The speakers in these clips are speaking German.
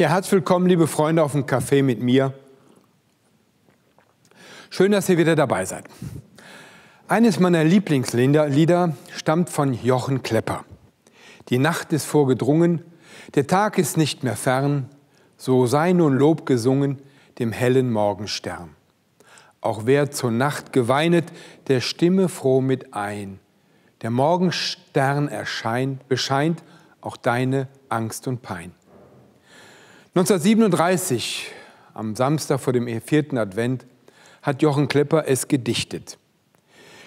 Ja, herzlich willkommen, liebe Freunde, auf dem Café mit mir. Schön, dass ihr wieder dabei seid. Eines meiner Lieblingslieder stammt von Jochen Klepper. Die Nacht ist vorgedrungen, der Tag ist nicht mehr fern, so sei nun Lob gesungen dem hellen Morgenstern. Auch wer zur Nacht geweinet, der stimme froh mit ein. Der Morgenstern erscheint, bescheint auch deine Angst und Pein. 1937, am Samstag vor dem vierten Advent, hat Jochen Klepper es gedichtet.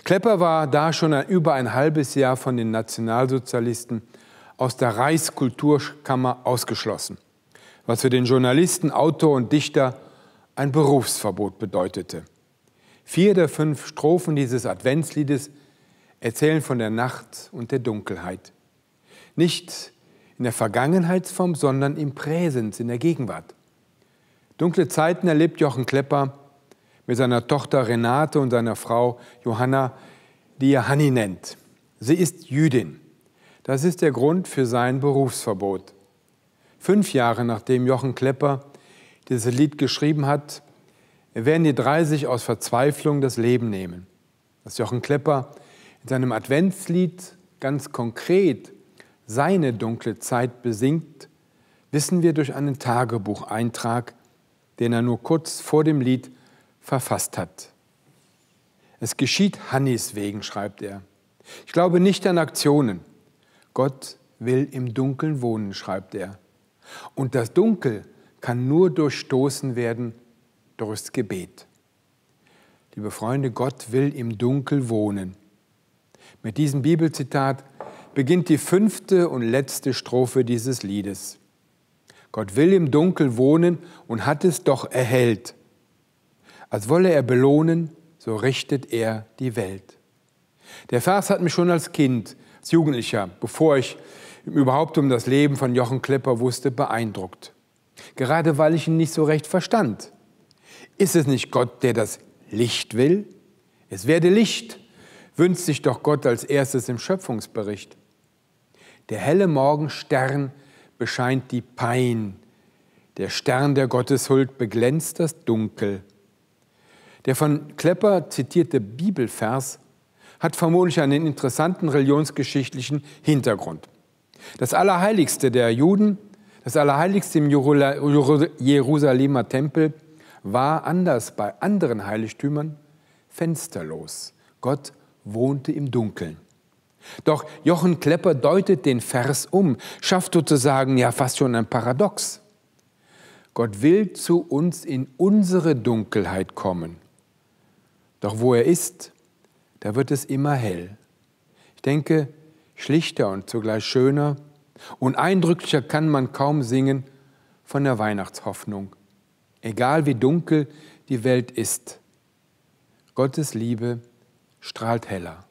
Klepper war da schon über ein halbes Jahr von den Nationalsozialisten aus der Reichskulturkammer ausgeschlossen, was für den Journalisten, Autor und Dichter ein Berufsverbot bedeutete. Vier der fünf Strophen dieses Adventsliedes erzählen von der Nacht und der Dunkelheit. Nicht in der Vergangenheitsform, sondern im Präsens, in der Gegenwart. Dunkle Zeiten erlebt Jochen Klepper mit seiner Tochter Renate und seiner Frau Johanna, die er Hanni nennt. Sie ist Jüdin. Das ist der Grund für sein Berufsverbot. Fünf Jahre nachdem Jochen Klepper dieses Lied geschrieben hat, werden die drei sich aus Verzweiflung das Leben nehmen. Dass Jochen Klepper in seinem Adventslied ganz konkret seine dunkle Zeit besingt, wissen wir durch einen Tagebucheintrag, den er nur kurz vor dem Lied verfasst hat. Es geschieht Hannis wegen, schreibt er. Ich glaube nicht an Aktionen. Gott will im Dunkeln wohnen, schreibt er. Und das Dunkel kann nur durchstoßen werden durchs Gebet. Liebe Freunde, Gott will im Dunkel wohnen. Mit diesem Bibelzitat beginnt die fünfte und letzte Strophe dieses Liedes. Gott will im Dunkel wohnen und hat es doch erhellt. Als wolle er belohnen, so richtet er die Welt. Der Vers hat mich schon als Kind, als Jugendlicher, bevor ich überhaupt um das Leben von Jochen Klepper wusste, beeindruckt. Gerade weil ich ihn nicht so recht verstand. Ist es nicht Gott, der das Licht will? Es werde Licht, wünscht sich doch Gott als erstes im Schöpfungsbericht. Der helle Morgenstern bescheint die Pein, der Stern der Gotteshuld beglänzt das Dunkel. Der von Klepper zitierte Bibelvers hat vermutlich einen interessanten religionsgeschichtlichen Hintergrund. Das Allerheiligste der Juden, das Allerheiligste im Jerusalemer Tempel, war anders bei anderen Heiligtümern fensterlos. Gott wohnte im Dunkeln. Doch Jochen Klepper deutet den Vers um, schafft sozusagen ja fast schon ein Paradox. Gott will zu uns in unsere Dunkelheit kommen. Doch wo er ist, da wird es immer hell. Ich denke, schlichter und zugleich schöner und eindrücklicher kann man kaum singen von der Weihnachtshoffnung. Egal wie dunkel die Welt ist, Gottes Liebe strahlt heller.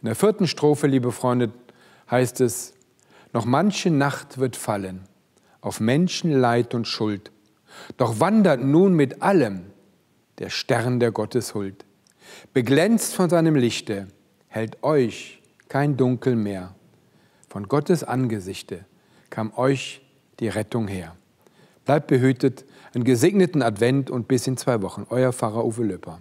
In der vierten Strophe, liebe Freunde, heißt es, noch manche Nacht wird fallen auf Menschenleid und Schuld, doch wandert nun mit allem der Stern der Gotteshuld. Beglänzt von seinem Lichte hält euch kein Dunkel mehr. Von Gottes Angesichte kam euch die Rettung her. Bleibt behütet, einen gesegneten Advent und bis in zwei Wochen. Euer Pfarrer Uwe Löpper.